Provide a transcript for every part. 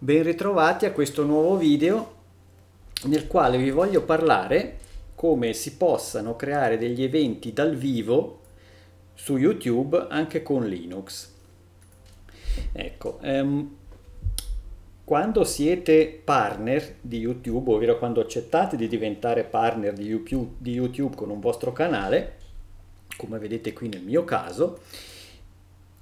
Ben ritrovati a questo nuovo video nel quale vi voglio parlare come si possano creare degli eventi dal vivo su YouTube anche con Linux. Ecco, ehm, quando siete partner di YouTube, ovvero quando accettate di diventare partner di YouTube, di YouTube con un vostro canale, come vedete qui nel mio caso,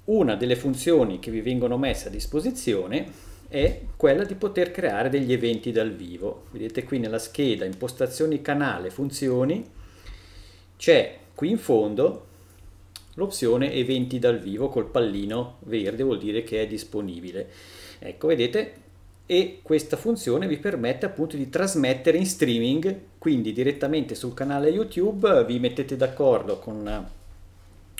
una delle funzioni che vi vengono messe a disposizione è quella di poter creare degli eventi dal vivo. Vedete qui nella scheda impostazioni canale funzioni c'è qui in fondo l'opzione eventi dal vivo col pallino verde vuol dire che è disponibile. Ecco, vedete e questa funzione vi permette appunto di trasmettere in streaming, quindi direttamente sul canale YouTube vi mettete d'accordo con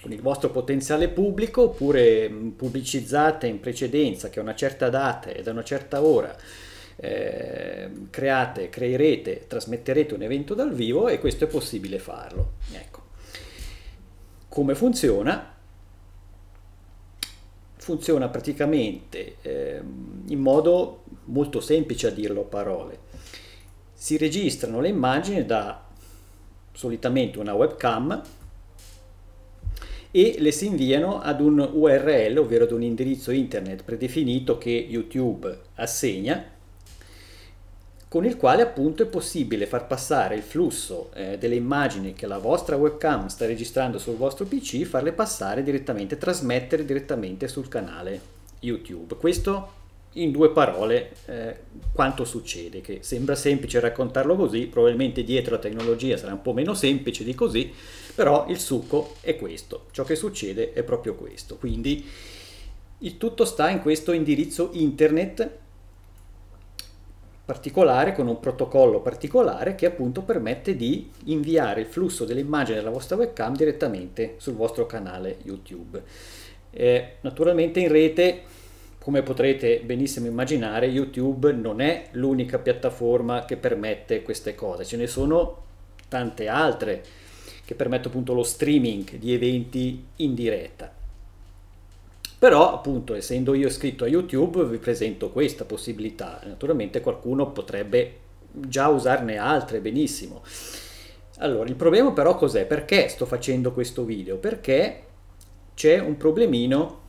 con il vostro potenziale pubblico oppure mm, pubblicizzate in precedenza che a una certa data ed a una certa ora eh, create, creerete, trasmetterete un evento dal vivo e questo è possibile farlo. Ecco. Come funziona? Funziona praticamente eh, in modo molto semplice a dirlo a parole. Si registrano le immagini da solitamente una webcam e le si inviano ad un URL, ovvero ad un indirizzo internet predefinito che YouTube assegna, con il quale appunto è possibile far passare il flusso eh, delle immagini che la vostra webcam sta registrando sul vostro PC, farle passare direttamente, trasmettere direttamente sul canale YouTube. Questo in due parole eh, quanto succede, che sembra semplice raccontarlo così, probabilmente dietro la tecnologia sarà un po' meno semplice di così, però il succo è questo, ciò che succede è proprio questo. Quindi il tutto sta in questo indirizzo internet particolare con un protocollo particolare che appunto permette di inviare il flusso dell'immagine della vostra webcam direttamente sul vostro canale YouTube. Eh, naturalmente in rete come potrete benissimo immaginare, YouTube non è l'unica piattaforma che permette queste cose, ce ne sono tante altre che permettono appunto lo streaming di eventi in diretta. Però appunto essendo io iscritto a YouTube vi presento questa possibilità, naturalmente qualcuno potrebbe già usarne altre benissimo. Allora, il problema però cos'è? Perché sto facendo questo video? Perché c'è un problemino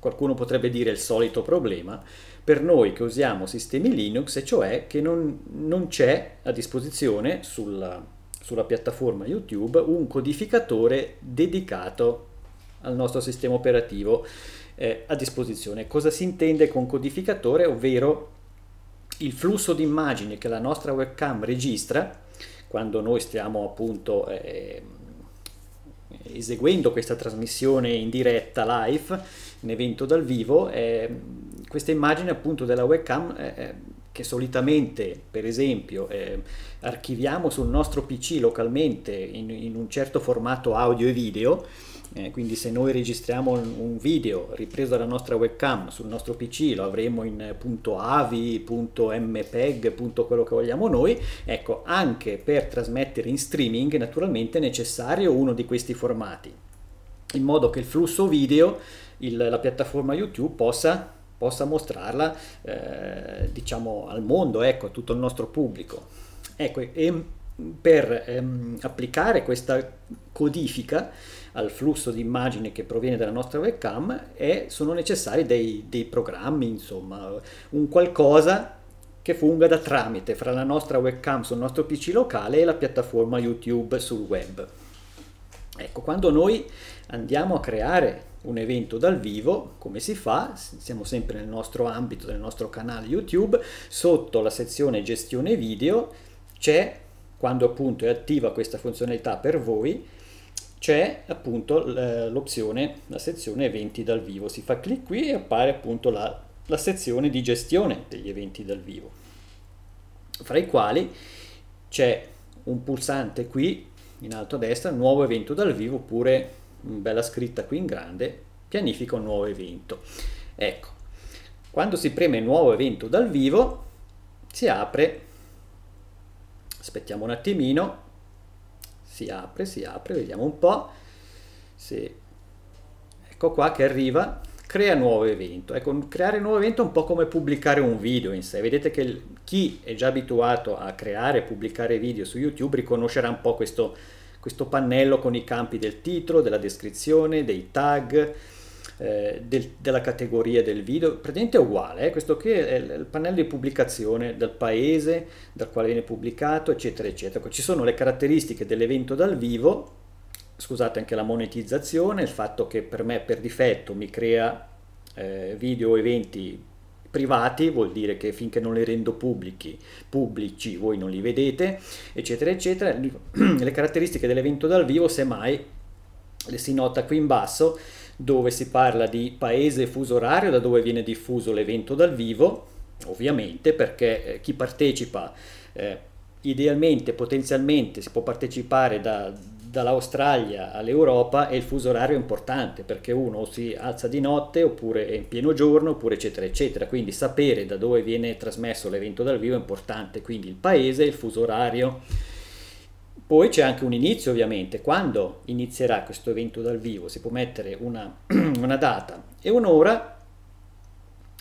Qualcuno potrebbe dire il solito problema per noi che usiamo sistemi Linux, e cioè che non, non c'è a disposizione sulla, sulla piattaforma YouTube un codificatore dedicato al nostro sistema operativo eh, a disposizione. Cosa si intende con codificatore? Ovvero il flusso di immagini che la nostra webcam registra quando noi stiamo appunto eh, ehm, eseguendo questa trasmissione in diretta live un evento dal vivo, eh, questa immagine appunto della webcam eh, eh che solitamente per esempio eh, archiviamo sul nostro PC localmente in, in, un certo formato audio e video, eh, quindi se noi registriamo un, un, video ripreso dalla nostra webcam sul nostro PC lo avremo in .avi, .mpeg, quello che vogliamo noi, ecco anche per trasmettere in streaming naturalmente è necessario uno di questi formati, in modo che il flusso video il, la piattaforma YouTube possa, possa mostrarla eh, diciamo al mondo, ecco, a tutto il nostro pubblico. Ecco, e mm, per ehm, applicare questa codifica al flusso di immagine che proviene dalla nostra webcam è, sono necessari dei, dei programmi, insomma, un qualcosa che funga da tramite fra la nostra webcam sul nostro PC locale e la piattaforma YouTube sul web. Ecco, quando noi andiamo a creare un evento dal vivo, come si fa, siamo sempre nel nostro ambito, nel nostro canale YouTube, sotto la sezione gestione video c'è, quando appunto è attiva questa funzionalità per voi, c'è appunto eh, l'opzione, la sezione eventi dal vivo, si fa clic qui e appare appunto la, la sezione di gestione degli eventi dal vivo, fra i quali c'è un pulsante qui in alto a destra, nuovo evento dal vivo oppure bella scritta qui in grande, pianifica un nuovo evento. Ecco, quando si preme nuovo evento dal vivo, si apre, aspettiamo un attimino, si apre, si apre, vediamo un po', se, ecco qua che arriva, crea nuovo evento. Ecco, creare nuovo evento è un po' come pubblicare un video in sé. Vedete che chi è già abituato a creare e pubblicare video su YouTube riconoscerà un po' questo questo pannello con i campi del titolo, della descrizione, dei tag, eh, del, della categoria del video, praticamente è uguale, eh? questo qui è il pannello di pubblicazione del paese dal quale viene pubblicato, eccetera, eccetera. Ci sono le caratteristiche dell'evento dal vivo, scusate anche la monetizzazione, il fatto che per me per difetto mi crea eh, video eventi privati, vuol dire che finché non li rendo pubblici, pubblici voi non li vedete, eccetera, eccetera. Le caratteristiche dell'evento dal vivo, semmai, le si nota qui in basso, dove si parla di paese fuso orario, da dove viene diffuso l'evento dal vivo, ovviamente, perché eh, chi partecipa... Eh, idealmente, potenzialmente si può partecipare da, dall'Australia all'Europa e il fuso orario è importante perché uno si alza di notte oppure è in pieno giorno oppure eccetera eccetera quindi sapere da dove viene trasmesso l'evento dal vivo è importante quindi il paese e il fuso orario poi c'è anche un inizio ovviamente quando inizierà questo evento dal vivo si può mettere una, una data e un'ora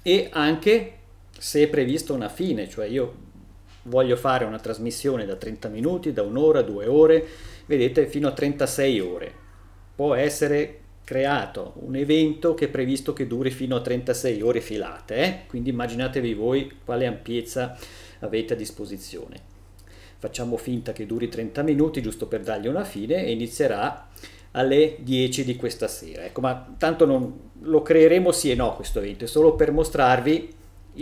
e anche se è prevista una fine cioè io voglio fare una trasmissione da 30 minuti, da un'ora, due ore, vedete fino a 36 ore. Può essere creato un evento che è previsto che duri fino a 36 ore filate, eh? quindi immaginatevi voi quale ampiezza avete a disposizione. Facciamo finta che duri 30 minuti giusto per dargli una fine e inizierà alle 10 di questa sera. Ecco, ma tanto non lo creeremo sì e no questo evento, è solo per mostrarvi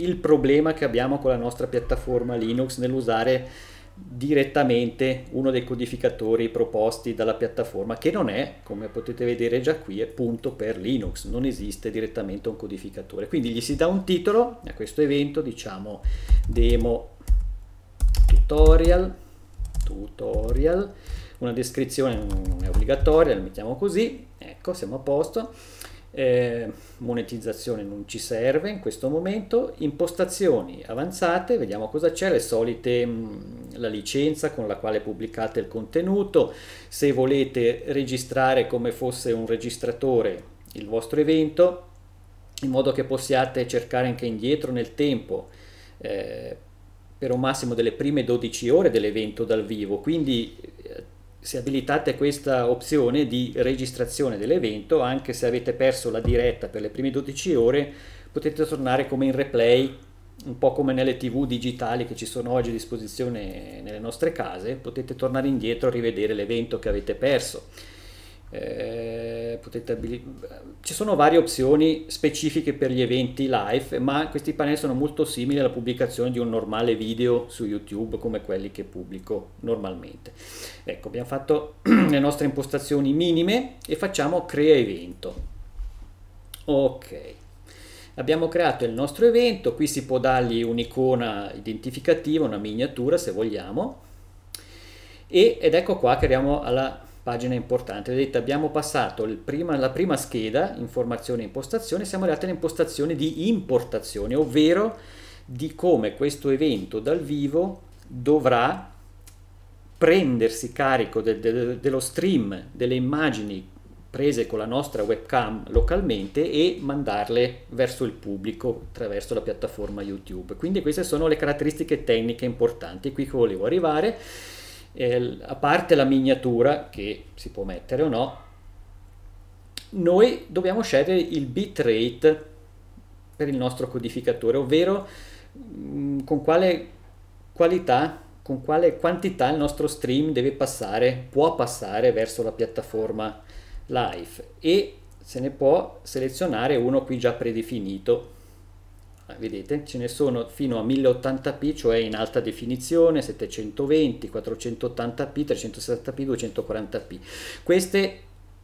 il problema che abbiamo con la nostra piattaforma Linux nell'usare direttamente uno dei codificatori proposti dalla piattaforma che non è, come potete vedere già qui, appunto per Linux, non esiste direttamente un codificatore. Quindi gli si dà un titolo a questo evento, diciamo demo tutorial, tutorial una descrizione non è obbligatoria, la mettiamo così, ecco siamo a posto eh, monetizzazione non ci serve in questo momento, impostazioni avanzate, vediamo cosa c'è, le solite, mh, mm, la licenza con la quale pubblicate il contenuto, se volete registrare come fosse un registratore il vostro evento, in modo che possiate cercare anche indietro nel tempo, eh, per un massimo delle prime 12 ore dell'evento dal vivo, quindi eh, se abilitate questa opzione di registrazione dell'evento, anche se avete perso la diretta per le prime 12 ore, potete tornare come in replay, un po' come nelle tv digitali che ci sono oggi a disposizione nelle nostre case, potete tornare indietro e rivedere l'evento che avete perso eh, potete Ci sono varie opzioni specifiche per gli eventi live, ma questi pannelli sono molto simili alla pubblicazione di un normale video su YouTube come quelli che pubblico normalmente. Ecco, abbiamo fatto le nostre impostazioni minime e facciamo crea evento. Ok. Abbiamo creato il nostro evento, qui si può dargli un'icona identificativa, una miniatura se vogliamo, e, ed ecco qua che arriviamo alla pagina importante. Vedete, abbiamo passato prima, la prima scheda, informazioni e impostazione, siamo arrivati all'impostazione di importazione, ovvero di come questo evento dal vivo dovrà prendersi carico de, de, dello stream delle immagini prese con la nostra webcam localmente e mandarle verso il pubblico attraverso la piattaforma YouTube. Quindi queste sono le caratteristiche tecniche importanti qui che volevo arrivare eh, a parte la miniatura che si può mettere o no, noi dobbiamo scegliere il bitrate per il nostro codificatore, ovvero mh, mm, con quale qualità, con quale quantità il nostro stream deve passare, può passare verso la piattaforma live e se ne può selezionare uno qui già predefinito eh, vedete ce ne sono fino a 1080p cioè in alta definizione 720 480p 360p 240p queste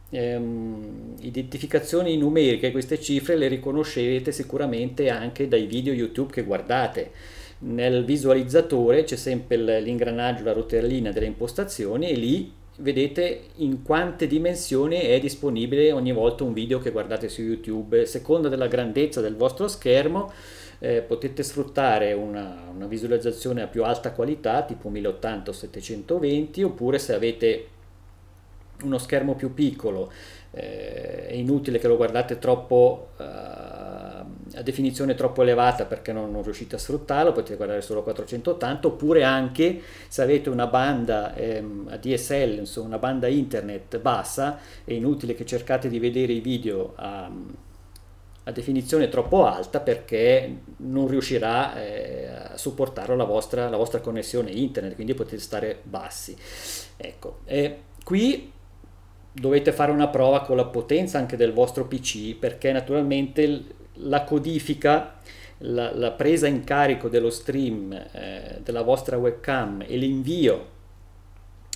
ehm, identificazioni numeriche queste cifre le riconoscerete sicuramente anche dai video youtube che guardate nel visualizzatore c'è sempre l'ingranaggio la rotellina delle impostazioni e lì vedete in quante dimensioni è disponibile ogni volta un video che guardate su YouTube. Seconda della grandezza del vostro schermo eh, potete sfruttare una, una, visualizzazione a più alta qualità, tipo 1080 o 720, oppure se avete uno schermo più piccolo, eh, è inutile che lo guardate troppo... Eh, a definizione troppo elevata perché non, non, riuscite a sfruttarlo, potete guardare solo 480, oppure anche se avete una banda ehm, a DSL, insomma una banda internet bassa, è inutile che cercate di vedere i video a, a definizione troppo alta perché non riuscirà eh, a supportare la vostra, la vostra, connessione internet, quindi potete stare bassi. Ecco, e qui dovete fare una prova con la potenza anche del vostro PC perché naturalmente la codifica, la, la, presa in carico dello stream eh, della vostra webcam e l'invio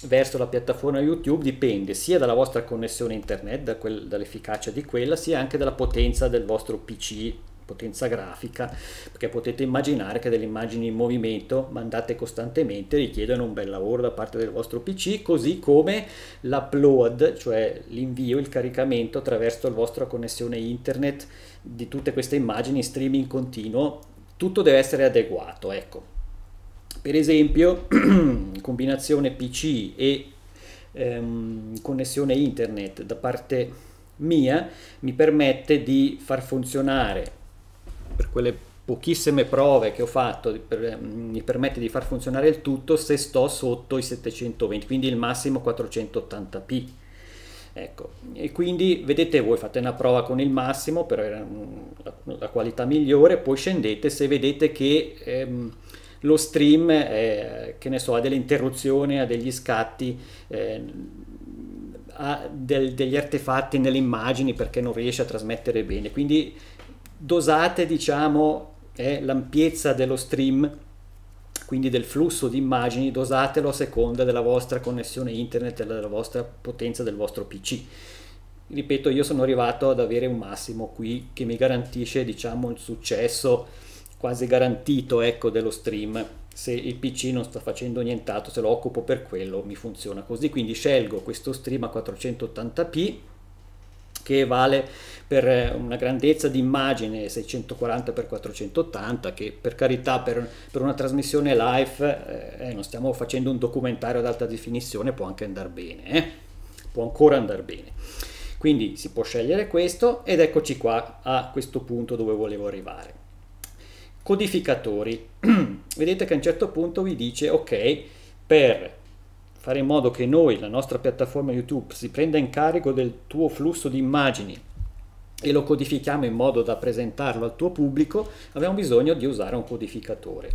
verso la piattaforma YouTube dipende sia dalla vostra connessione internet, da dall'efficacia di quella, sia anche dalla potenza del vostro PC potenza grafica, perché potete immaginare che delle immagini in movimento mandate costantemente richiedono un bel lavoro da parte del vostro PC, così come l'upload, cioè l'invio, il caricamento attraverso la vostra connessione internet di tutte queste immagini in streaming continuo, tutto deve essere adeguato, ecco. Per esempio, combinazione PC e ehm, connessione internet da parte mia mi permette di far funzionare per quelle pochissime prove che ho fatto per, mm, mi permette di far funzionare il tutto se sto sotto i 720, quindi il massimo 480p. Ecco, e quindi vedete voi fate una prova con il massimo per mm, la, la qualità migliore, poi scendete se vedete che ehm, lo stream eh, che ne so, ha delle interruzioni, ha degli scatti, eh, ha del, degli artefatti nelle immagini perché non riesce a trasmettere bene. Quindi dosate diciamo eh, l'ampiezza dello stream quindi del flusso di immagini dosatelo a seconda della vostra connessione internet e della vostra potenza del vostro pc ripeto io sono arrivato ad avere un massimo qui che mi garantisce diciamo il successo quasi garantito ecco dello stream se il pc non sta facendo nient'altro se lo occupo per quello mi funziona così quindi scelgo questo stream a 480p che vale per eh, una grandezza di immagine 640x480 che per carità per, per una trasmissione live eh, eh, non stiamo facendo un documentario ad alta definizione può anche andare bene eh? può ancora andare bene quindi si può scegliere questo ed eccoci qua a questo punto dove volevo arrivare codificatori vedete che a un certo punto vi dice ok per fare in modo che noi, la nostra piattaforma YouTube, si prenda in carico del tuo flusso di immagini e lo codifichiamo in modo da presentarlo al tuo pubblico, abbiamo bisogno di usare un codificatore.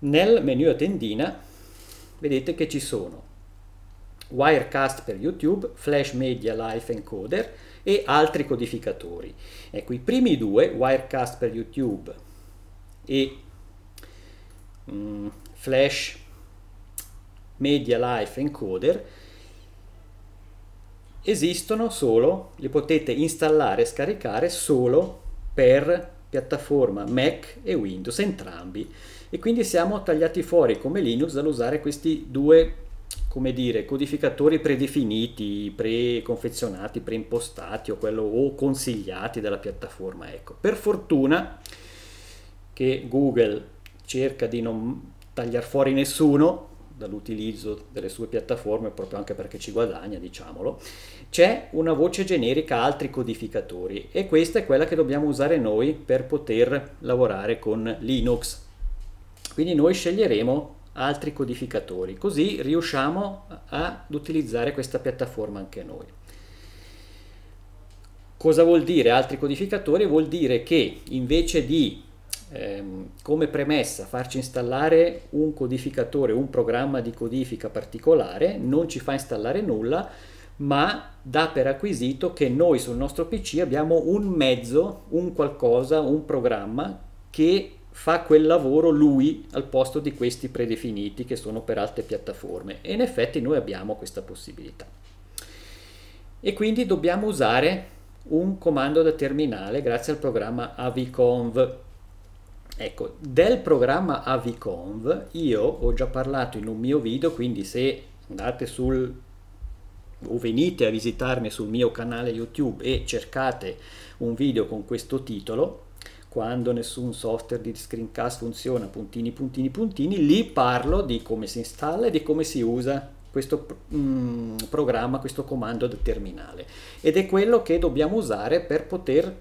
Nel menu a tendina vedete che ci sono Wirecast per YouTube, Flash Media Life Encoder e altri codificatori. Ecco, i primi due, Wirecast per YouTube e mm, Flash Media Life Encoder esistono solo, li potete installare e scaricare solo per piattaforma Mac e Windows entrambi e quindi siamo tagliati fuori come Linux dall'usare questi due come dire, codificatori predefiniti, preconfezionati, preimpostati o, quello, o consigliati dalla piattaforma. Ecco, per fortuna che Google cerca di non tagliare fuori nessuno, dall'utilizzo delle sue piattaforme, proprio anche perché ci guadagna, diciamolo, c'è una voce generica altri codificatori e questa è quella che dobbiamo usare noi per poter lavorare con Linux. Quindi noi sceglieremo altri codificatori, così riusciamo ad utilizzare questa piattaforma anche noi. Cosa vuol dire altri codificatori? Vuol dire che invece di ehm, come premessa farci installare un codificatore, un programma di codifica particolare, non ci fa installare nulla, ma dà per acquisito che noi sul nostro PC abbiamo un mezzo, un qualcosa, un programma che fa quel lavoro lui al posto di questi predefiniti che sono per altre piattaforme e in effetti noi abbiamo questa possibilità. E quindi dobbiamo usare un comando da terminale grazie al programma aviconv Ecco, del programma AviConv io ho già parlato in un mio video, quindi se andate sul o venite a visitarmi sul mio canale YouTube e cercate un video con questo titolo, quando nessun software di screencast funziona, puntini, puntini, puntini, lì parlo di come si installa e di come si usa questo mm, programma, questo comando da terminale. Ed è quello che dobbiamo usare per poter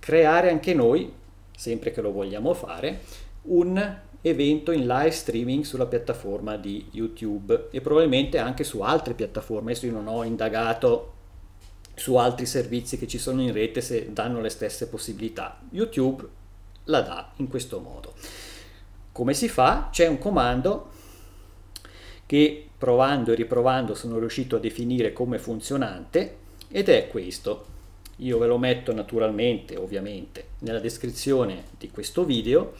creare anche noi sempre che lo vogliamo fare, un evento in live streaming sulla piattaforma di YouTube e probabilmente anche su altre piattaforme. Adesso io non ho indagato su altri servizi che ci sono in rete se danno le stesse possibilità. YouTube la dà in questo modo. Come si fa? C'è un comando che provando e riprovando sono riuscito a definire come funzionante ed è questo io ve lo metto naturalmente ovviamente nella descrizione di questo video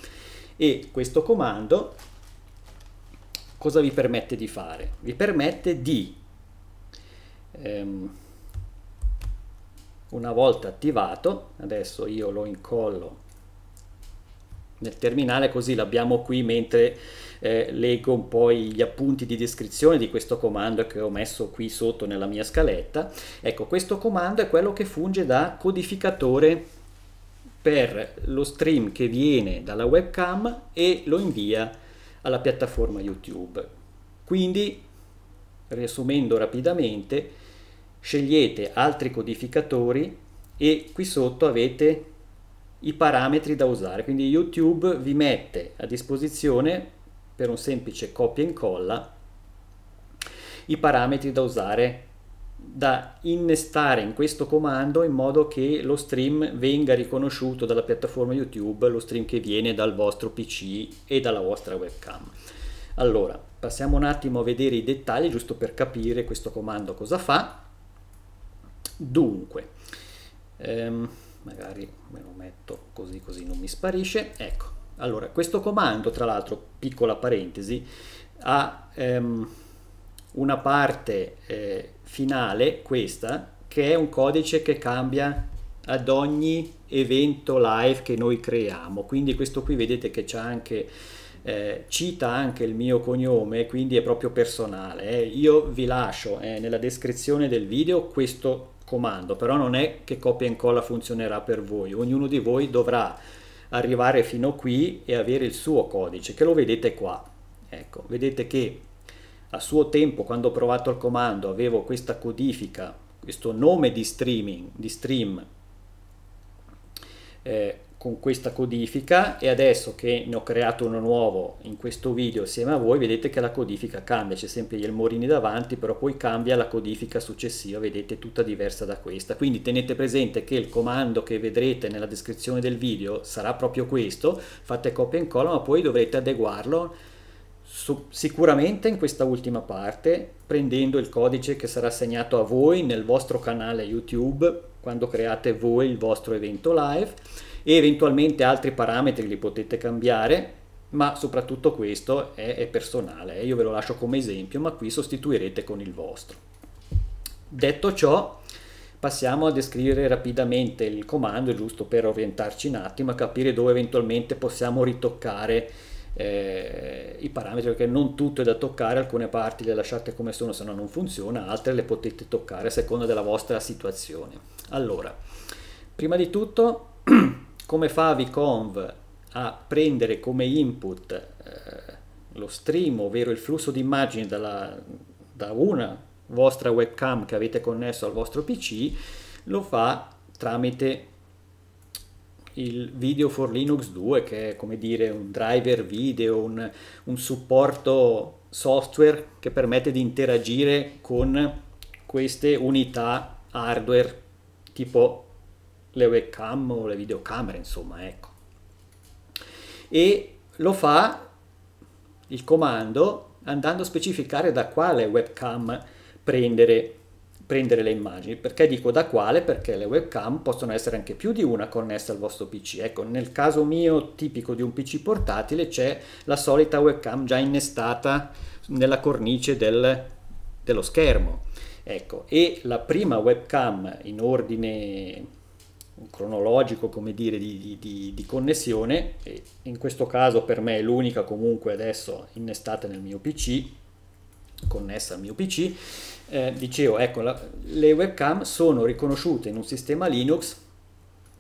e questo comando cosa vi permette di fare? Vi permette di ehm, una volta attivato adesso io lo incollo nel terminale, così l'abbiamo qui mentre eh, leggo un po' gli appunti di descrizione di questo comando che ho messo qui sotto nella mia scaletta. Ecco, questo comando è quello che funge da codificatore per lo stream che viene dalla webcam e lo invia alla piattaforma YouTube. Quindi, riassumendo rapidamente, scegliete altri codificatori e qui sotto avete i parametri da usare. Quindi YouTube vi mette a disposizione per un semplice copia e incolla i parametri da usare da innestare in questo comando in modo che lo stream venga riconosciuto dalla piattaforma YouTube, lo stream che viene dal vostro PC e dalla vostra webcam. Allora, passiamo un attimo a vedere i dettagli giusto per capire questo comando cosa fa. Dunque, ehm, magari me lo metto così così non mi sparisce ecco allora questo comando tra l'altro piccola parentesi ha ehm, una parte eh, finale questa che è un codice che cambia ad ogni evento live che noi creiamo quindi questo qui vedete che c'è anche eh, cita anche il mio cognome quindi è proprio personale eh. io vi lascio eh, nella descrizione del video questo comando, però non è che copia e incolla funzionerà per voi, ognuno di voi dovrà arrivare fino qui e avere il suo codice, che lo vedete qua. Ecco, vedete che a suo tempo quando ho provato il comando avevo questa codifica, questo nome di streaming, di stream, eh, con questa codifica e adesso che ne ho creato uno nuovo in questo video assieme a voi vedete che la codifica cambia c'è sempre gli elmorini davanti però poi cambia la codifica successiva vedete tutta diversa da questa quindi tenete presente che il comando che vedrete nella descrizione del video sarà proprio questo fate copia e incolla ma poi dovrete adeguarlo su, sicuramente in questa ultima parte prendendo il codice che sarà assegnato a voi nel vostro canale youtube quando create voi il vostro evento live e eventualmente altri parametri li potete cambiare ma soprattutto questo è, è personale eh. io ve lo lascio come esempio ma qui sostituirete con il vostro detto ciò passiamo a descrivere rapidamente il comando giusto per orientarci un attimo a capire dove eventualmente possiamo ritoccare eh, i parametri perché non tutto è da toccare alcune parti le lasciate come sono se no non funziona altre le potete toccare a seconda della vostra situazione allora prima di tutto come fa VConv a prendere come input eh, lo stream, ovvero il flusso di immagini dalla, da una vostra webcam che avete connesso al vostro PC, lo fa tramite il video for Linux 2 che è come dire un driver video, un, un supporto software che permette di interagire con queste unità hardware tipo le webcam o le videocamere, insomma, ecco. E lo fa il comando andando a specificare da quale webcam prendere, prendere le immagini. Perché dico da quale? Perché le webcam possono essere anche più di una connessa al vostro PC. Ecco, nel caso mio tipico di un PC portatile c'è la solita webcam già innestata nella cornice del, dello schermo. Ecco, e la prima webcam in ordine cronologico come dire di, di, di connessione e in questo caso per me è l'unica comunque adesso innestata nel mio pc connessa al mio pc eh, dicevo ecco la, le webcam sono riconosciute in un sistema linux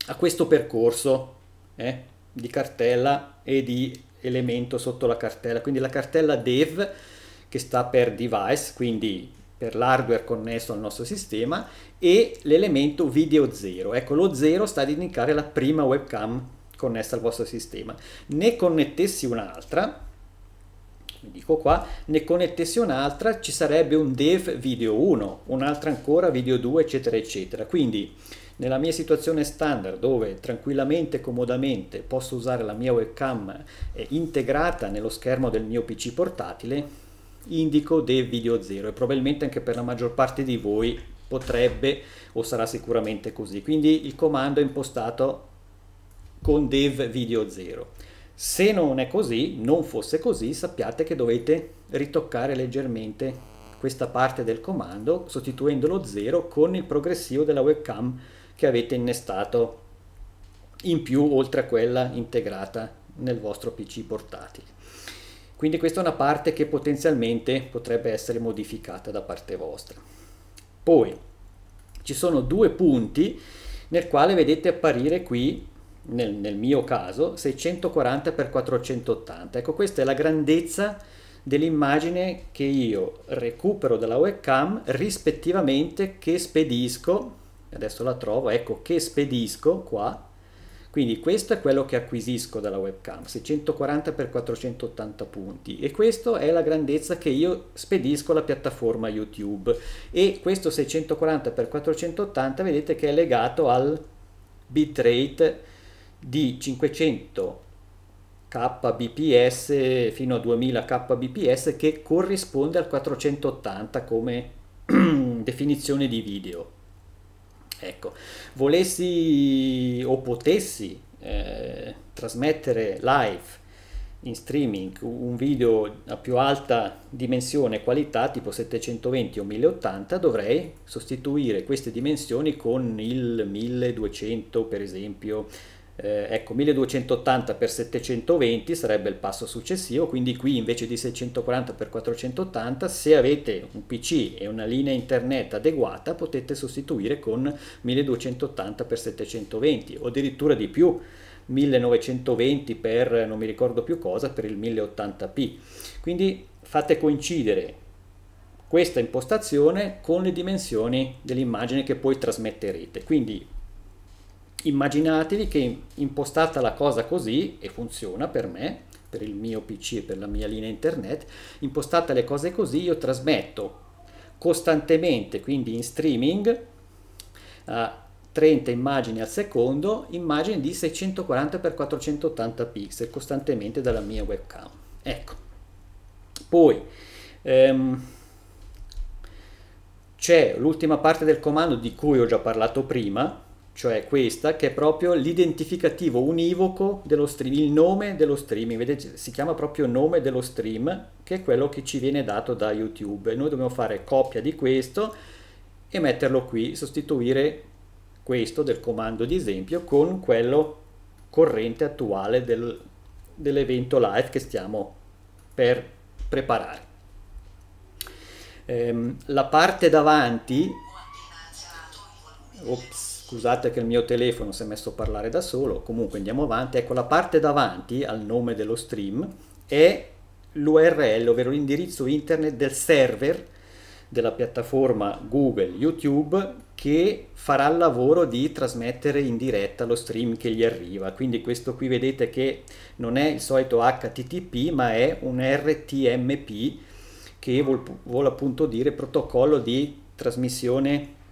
a questo percorso eh, di cartella e di elemento sotto la cartella quindi la cartella dev che sta per device quindi per l'hardware connesso al nostro sistema e l'elemento video 0. Ecco, lo 0 sta ad indicare la prima webcam connessa al vostro sistema. Ne connettessi un'altra, vi dico qua, ne connettessi un'altra ci sarebbe un dev video 1, un'altra ancora video 2, eccetera, eccetera. Quindi nella mia situazione standard dove tranquillamente e comodamente posso usare la mia webcam eh, integrata nello schermo del mio PC portatile, indico de video 0 e probabilmente anche per la maggior parte di voi potrebbe o sarà sicuramente così quindi il comando è impostato con dev video 0 se non è così non fosse così sappiate che dovete ritoccare leggermente questa parte del comando sostituendo lo 0 con il progressivo della webcam che avete innestato in più oltre a quella integrata nel vostro pc portatile quindi questa è una parte che potenzialmente potrebbe essere modificata da parte vostra. Poi ci sono due punti nel quale vedete apparire qui, nel, nel mio caso, 640 x 480. Ecco, questa è la grandezza dell'immagine che io recupero dalla webcam rispettivamente che spedisco, adesso la trovo, ecco che spedisco qua quindi questo è quello che acquisisco dalla webcam, 640x480 punti e questa è la grandezza che io spedisco alla piattaforma YouTube e questo 640x480 vedete che è legato al bitrate di 500 kbps fino a 2000 kbps che corrisponde al 480 come definizione di video Ecco, volessi o potessi eh, trasmettere live in streaming un video a più alta dimensione e qualità tipo 720 o 1080 dovrei sostituire queste dimensioni con il 1200 per esempio eh, ecco, 1280 x 720 sarebbe il passo successivo, quindi qui invece di 640 x 480, se avete un PC e una linea internet adeguata, potete sostituire con 1280 x 720 o addirittura di più 1920 x non mi ricordo più cosa per il 1080p. Quindi fate coincidere questa impostazione con le dimensioni dell'immagine che poi trasmetterete. Quindi immaginatevi che impostata la cosa così, e funziona per me, per il mio PC e per la mia linea internet, impostata le cose così io trasmetto costantemente, quindi in streaming, a 30 immagini al secondo, immagini di 640x480 pixel costantemente dalla mia webcam. Ecco. Poi ehm, c'è l'ultima parte del comando di cui ho già parlato prima, cioè questa che è proprio l'identificativo univoco dello stream, il nome dello streaming, vedete si chiama proprio nome dello stream che è quello che ci viene dato da YouTube. Noi dobbiamo fare copia di questo e metterlo qui, sostituire questo del comando di esempio con quello corrente attuale del, dell'evento live che stiamo per preparare. Ehm, la parte davanti... Ops scusate che il mio telefono si è messo a parlare da solo, comunque andiamo avanti, ecco la parte davanti al nome dello stream è l'URL, ovvero l'indirizzo internet del server della piattaforma Google YouTube che farà il lavoro di trasmettere in diretta lo stream che gli arriva. Quindi questo qui vedete che non è il solito HTTP, ma è un RTMP che vuol, vuol appunto dire protocollo di trasmissione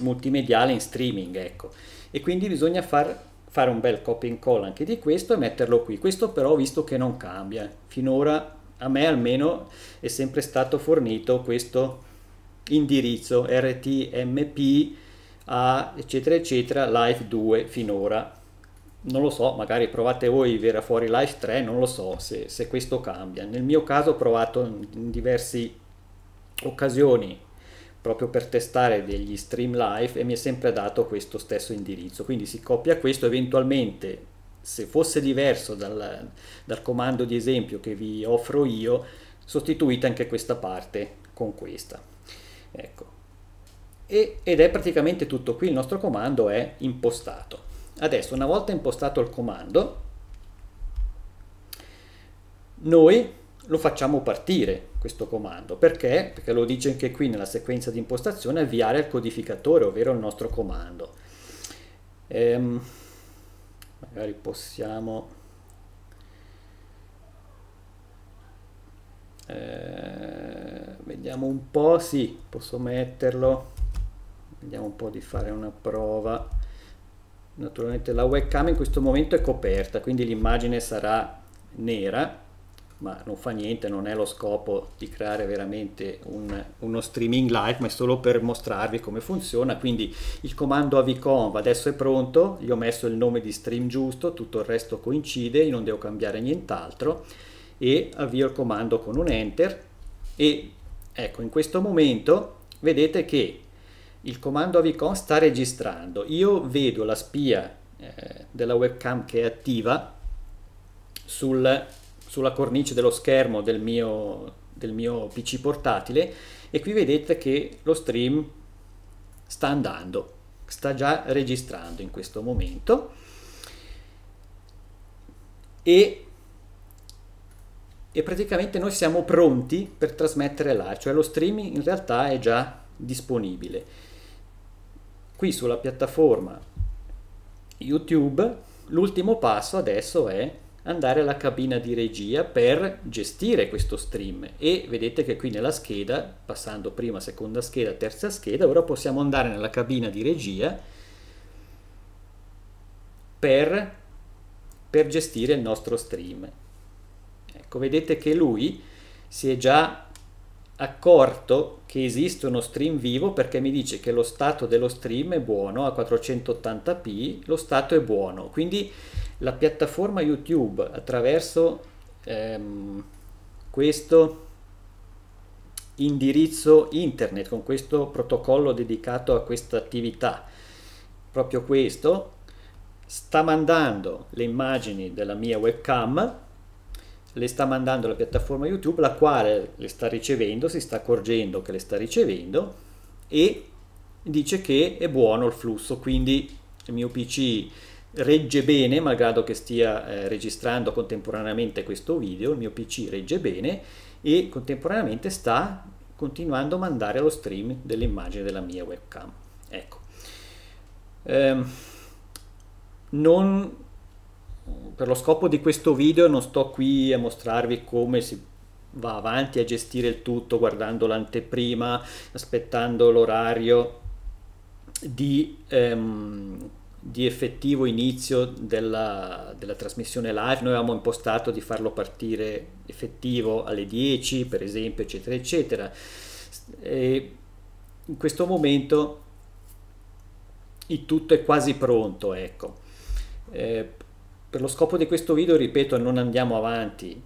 multimediale in streaming, ecco. E quindi bisogna far, fare un bel copy and call anche di questo e metterlo qui. Questo però visto che non cambia, finora a me almeno è sempre stato fornito questo indirizzo rtmp a eccetera eccetera live 2 finora non lo so magari provate voi vera fuori live 3 non lo so se, se questo cambia nel mio caso ho provato in diverse occasioni proprio per testare degli stream live e mi è sempre dato questo stesso indirizzo. Quindi si copia questo, eventualmente se fosse diverso dal, dal comando di esempio che vi offro io, sostituite anche questa parte con questa. Ecco. E, ed è praticamente tutto qui, il nostro comando è impostato. Adesso una volta impostato il comando, noi lo facciamo partire questo comando. Perché? Perché lo dice anche qui nella sequenza di impostazione avviare il codificatore, ovvero il nostro comando. Ehm, magari possiamo... Eh, vediamo un po', sì, posso metterlo. Vediamo un po' di fare una prova. Naturalmente la webcam in questo momento è coperta, quindi l'immagine sarà nera ma non fa niente, non è lo scopo di creare veramente un, uno streaming live, ma è solo per mostrarvi come funziona. Quindi il comando avconv adesso è pronto, gli ho messo il nome di stream giusto, tutto il resto coincide, io non devo cambiare nient'altro e avvio il comando con un enter e ecco in questo momento vedete che il comando avicon sta registrando io vedo la spia eh, della webcam che è attiva sul sulla cornice dello schermo del mio, del mio PC portatile e qui vedete che lo stream sta andando, sta già registrando in questo momento e e praticamente noi siamo pronti per trasmettere live, cioè lo streaming in realtà è già disponibile. Qui sulla piattaforma YouTube l'ultimo passo adesso è andare alla cabina di regia per gestire questo stream e vedete che qui nella scheda, passando prima, seconda scheda, terza scheda, ora possiamo andare nella cabina di regia per, per gestire il nostro stream. Ecco, vedete che lui si è già accorto che esiste uno stream vivo perché mi dice che lo stato dello stream è buono a 480p, lo stato è buono, quindi la piattaforma YouTube attraverso ehm, questo indirizzo internet, con questo protocollo dedicato a questa attività, proprio questo, sta mandando le immagini della mia webcam, le sta mandando la piattaforma YouTube, la quale le sta ricevendo, si sta accorgendo che le sta ricevendo e dice che è buono il flusso, quindi il mio PC regge bene, malgrado che stia eh, registrando contemporaneamente questo video, il mio PC regge bene e contemporaneamente sta continuando a mandare lo stream dell'immagine della mia webcam. Ecco. Ehm, non, per lo scopo di questo video non sto qui a mostrarvi come si va avanti a gestire il tutto guardando l'anteprima, aspettando l'orario di ehm, di effettivo inizio della, della, trasmissione live. Noi avevamo impostato di farlo partire effettivo alle 10, per esempio, eccetera, eccetera. E in questo momento il tutto è quasi pronto, ecco. Eh, per lo scopo di questo video, ripeto, non andiamo avanti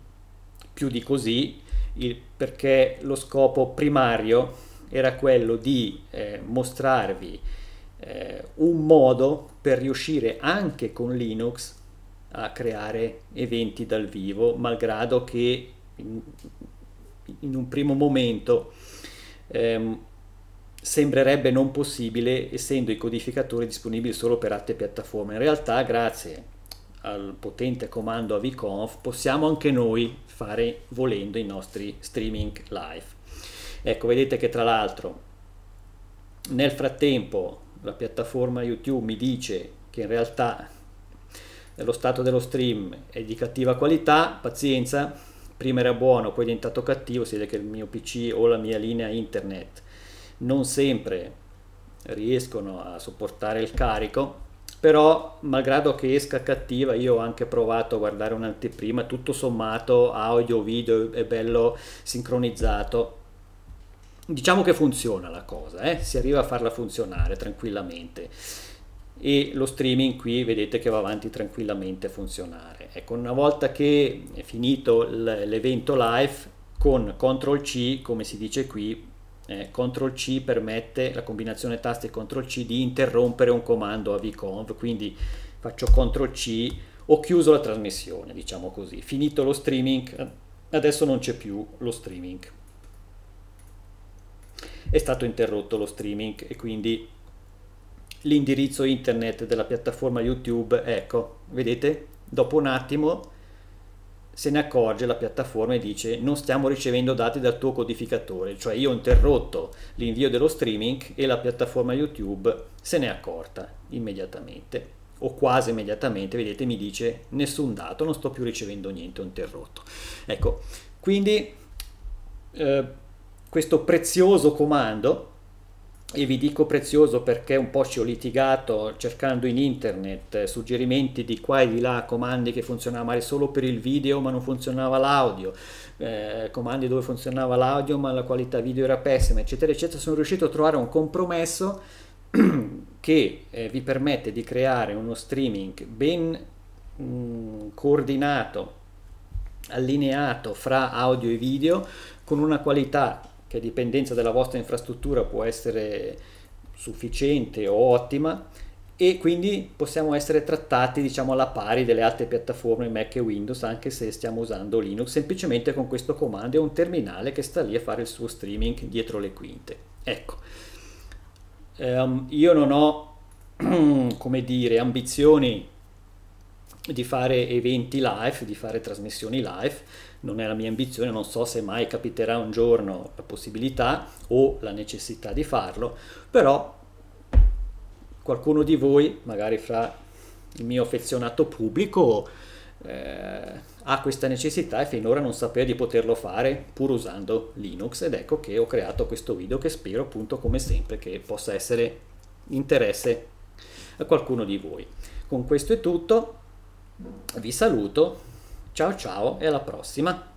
più di così, il, perché lo scopo primario era quello di eh, mostrarvi eh, un modo per riuscire anche con Linux a creare eventi dal vivo, malgrado che in, in un primo momento ehm, sembrerebbe non possibile essendo i codificatori disponibili solo per altre piattaforme. In realtà, grazie al potente comando AviConf, possiamo anche noi fare volendo i nostri streaming live. Ecco, vedete che tra l'altro nel frattempo la piattaforma YouTube mi dice che in realtà lo stato dello stream è di cattiva qualità, pazienza, prima era buono, poi è diventato cattivo, si vede che il mio PC o la mia linea internet non sempre riescono a sopportare il carico, però malgrado che esca cattiva io ho anche provato a guardare un'anteprima, tutto sommato audio, video è bello sincronizzato, diciamo che funziona la cosa, eh? si arriva a farla funzionare tranquillamente e lo streaming qui vedete che va avanti tranquillamente a funzionare. Ecco, una volta che è finito l'evento live con CTRL C, come si dice qui, eh, CTRL C permette la combinazione tasti CTRL C di interrompere un comando a vconf, quindi faccio CTRL C, ho chiuso la trasmissione, diciamo così, finito lo streaming, eh, adesso non c'è più lo streaming è stato interrotto lo streaming e quindi l'indirizzo internet della piattaforma YouTube, ecco, vedete, dopo un attimo se ne accorge la piattaforma e dice non stiamo ricevendo dati dal tuo codificatore, cioè io ho interrotto l'invio dello streaming e la piattaforma YouTube se ne è accorta immediatamente o quasi immediatamente, vedete, mi dice nessun dato, non sto più ricevendo niente, ho interrotto. Ecco, quindi eh, questo prezioso comando e vi dico prezioso perché un po' ci ho litigato cercando in internet eh, suggerimenti di qua e di là, comandi che funzionavano male solo per il video ma non funzionava l'audio, eh, comandi dove funzionava l'audio ma la qualità video era pessima, eccetera, eccetera. Sono riuscito a trovare un compromesso che eh, vi permette di creare uno streaming ben mh, mm, coordinato, allineato fra audio e video con una qualità che a dipendenza dalla vostra infrastruttura può essere sufficiente o ottima e quindi possiamo essere trattati diciamo alla pari delle altre piattaforme Mac e Windows anche se stiamo usando Linux semplicemente con questo comando è un terminale che sta lì a fare il suo streaming dietro le quinte ecco um, io non ho come dire ambizioni di fare eventi live, di fare trasmissioni live, non è la mia ambizione, non so se mai capiterà un giorno la possibilità o la necessità di farlo, però qualcuno di voi, magari fra il mio affezionato pubblico, eh, ha questa necessità e finora non sapeva di poterlo fare pur usando Linux ed ecco che ho creato questo video che spero appunto come sempre che possa essere interesse a qualcuno di voi. Con questo è tutto, vi saluto, ciao ciao e alla prossima!